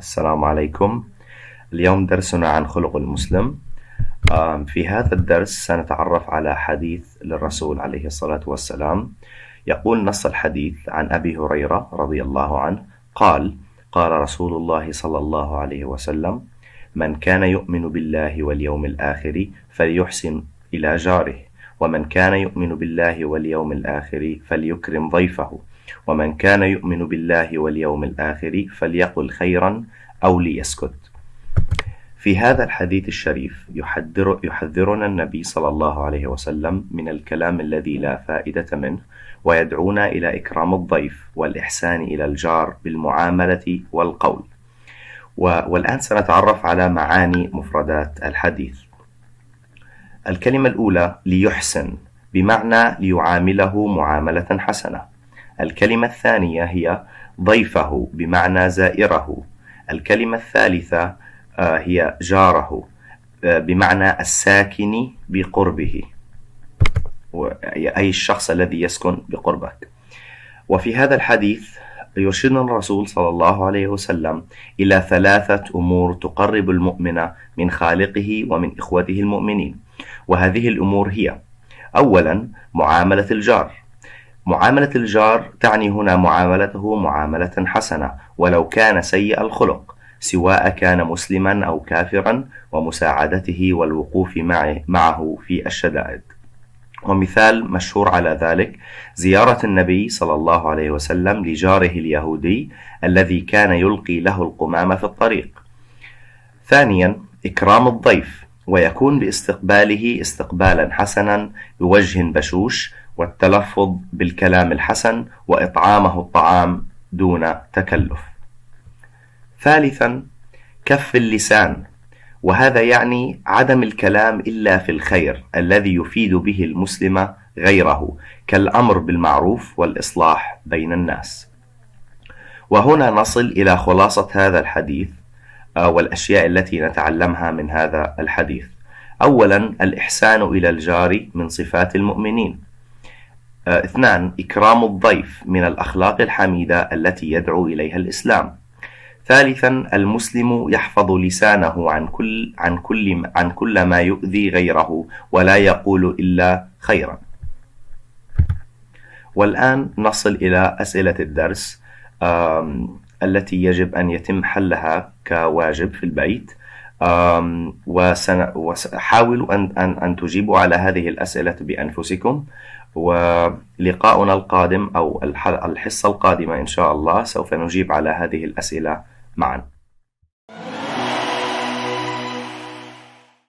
السلام عليكم اليوم درسنا عن خلق المسلم في هذا الدرس سنتعرف على حديث للرسول عليه الصلاة والسلام يقول نص الحديث عن أبي هريرة رضي الله عنه قال قال رسول الله صلى الله عليه وسلم من كان يؤمن بالله واليوم الآخر فليحسن إلى جاره ومن كان يؤمن بالله واليوم الآخر فليكرم ضيفه ومن كان يؤمن بالله واليوم الآخر فليقل خيرا أو ليسكت في هذا الحديث الشريف يحذر يحذرنا النبي صلى الله عليه وسلم من الكلام الذي لا فائدة منه ويدعونا إلى إكرام الضيف والإحسان إلى الجار بالمعاملة والقول والآن سنتعرف على معاني مفردات الحديث الكلمة الأولى ليحسن بمعنى ليعامله معاملة حسنة الكلمة الثانية هي ضيفه بمعنى زائره الكلمة الثالثة آه، هي جاره آه، بمعنى الساكن بقربه أي الشخص الذي يسكن بقربك وفي هذا الحديث يرشدنا الرسول صلى الله عليه وسلم إلى ثلاثة أمور تقرب المؤمن من خالقه ومن إخوته المؤمنين وهذه الأمور هي أولا معاملة الجار معاملة الجار تعني هنا معاملته معاملة حسنة ولو كان سيء الخلق سواء كان مسلما أو كافرا ومساعدته والوقوف معه في الشدائد ومثال مشهور على ذلك زيارة النبي صلى الله عليه وسلم لجاره اليهودي الذي كان يلقي له القمامة في الطريق. ثانيا إكرام الضيف ويكون باستقباله استقبالا حسنا بوجه بشوش والتلفظ بالكلام الحسن وإطعامه الطعام دون تكلف. ثالثا كف اللسان وهذا يعني عدم الكلام إلا في الخير الذي يفيد به المسلم غيره كالأمر بالمعروف والإصلاح بين الناس. وهنا نصل إلى خلاصة هذا الحديث آه، والأشياء التي نتعلمها من هذا الحديث. أولا الإحسان إلى الجار من صفات المؤمنين آه، اثنان إكرام الضيف من الأخلاق الحميدة التي يدعو إليها الإسلام ثالثا المسلم يحفظ لسانه عن كل عن كل عن كل ما يؤذي غيره ولا يقول إلا خيرا والآن نصل إلى أسئلة الدرس التي يجب أن يتم حلها كواجب في البيت وحاولوا أن, أن, أن تجيبوا على هذه الأسئلة بأنفسكم ولقاؤنا القادم أو الحصة القادمة إن شاء الله سوف نجيب على هذه الأسئلة معا